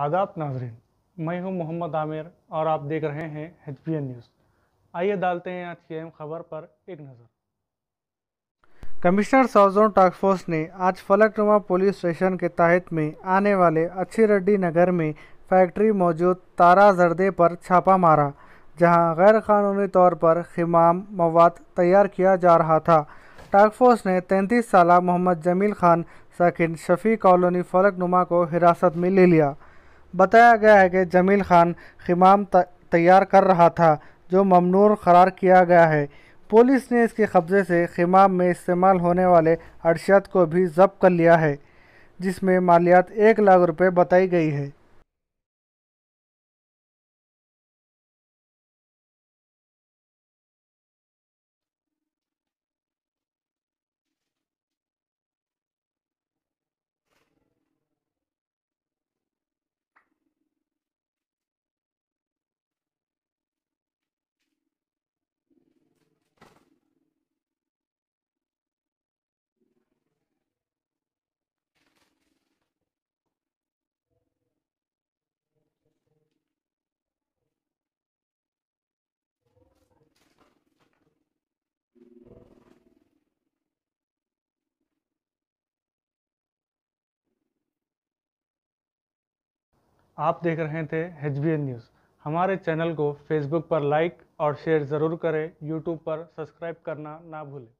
आदाब नाजरीन मैं हूं मोहम्मद आमिर और आप देख रहे हैं एच पी एन न्यूज़ आइए डालते हैं आज की अहम खबर पर एक नज़र commissioner south zone task force ने आज फलकनुमा पुलिस स्टेशन के तहत में आने वाले अच्छी रेड्डी नगर में फैक्ट्री मौजूद तारा जरदे पर छापा मारा जहां गैर कानूनी तौर पर खिमाम मवाद तैयार किया जा रहा था टास्क फोर्स ने 33 साल मोहम्मद जमील खान सकिन शफी कॉलोनी फलकनुमा को हिरासत में ले लिया बताया गया है कि जमील खान खिमाम तैयार कर रहा था जो ममनूर करार किया गया है पुलिस ने इसके कब्ज़े से खिमाम में इस्तेमाल होने वाले अरशद को भी जब्त कर लिया है जिसमें मालियात एक लाख रुपए बताई गई है आप देख रहे थे एच न्यूज़ हमारे चैनल को फेसबुक पर लाइक और शेयर ज़रूर करें यूट्यूब पर सब्सक्राइब करना ना भूलें